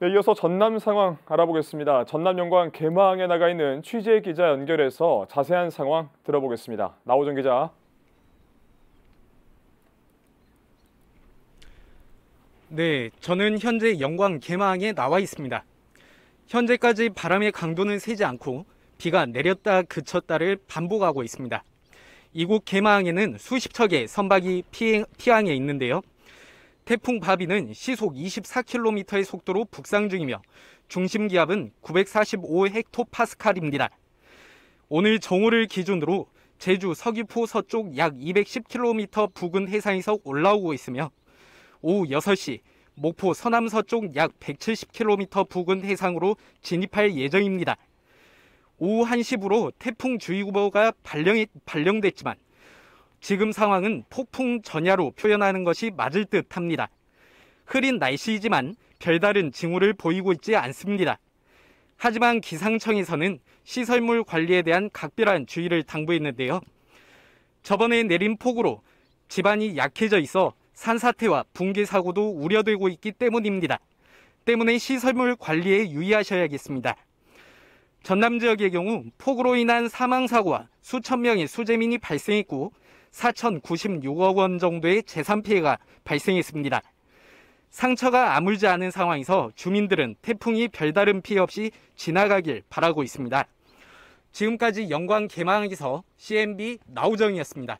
네, 이어서 전남 상황 알아보겠습니다. 전남 영광 개마항에 나가 있는 취재 기자 연결해서 자세한 상황 들어보겠습니다. 나호정 기자. 네, 저는 현재 영광 개마항에 나와 있습니다. 현재까지 바람의 강도는 세지 않고 비가 내렸다 그쳤다를 반복하고 있습니다. 이곳 개마항에는 수십 척의 선박이 피항에 있는데요. 태풍 바비는 시속 24km의 속도로 북상 중이며 중심 기압은 945헥토파스칼입니다. 오늘 정오를 기준으로 제주 서귀포 서쪽 약 210km 부근 해상에서 올라오고 있으며 오후 6시 목포 서남서쪽 약 170km 부근 해상으로 진입할 예정입니다. 오후 1시부로 태풍주의보가 발령이, 발령됐지만 지금 상황은 폭풍 전야로 표현하는 것이 맞을 듯 합니다. 흐린 날씨이지만 별다른 징후를 보이고 있지 않습니다. 하지만 기상청에서는 시설물 관리에 대한 각별한 주의를 당부했는데요. 저번에 내린 폭우로 집안이 약해져 있어 산사태와 붕괴 사고도 우려되고 있기 때문입니다. 때문에 시설물 관리에 유의하셔야겠습니다. 전남 지역의 경우 폭우로 인한 사망 사고와 수천 명의 수재민이 발생했고 4,096억 원 정도의 재산 피해가 발생했습니다. 상처가 아물지 않은 상황에서 주민들은 태풍이 별다른 피해 없이 지나가길 바라고 있습니다. 지금까지 영광 개망에서 CNB 나우정이었습니다.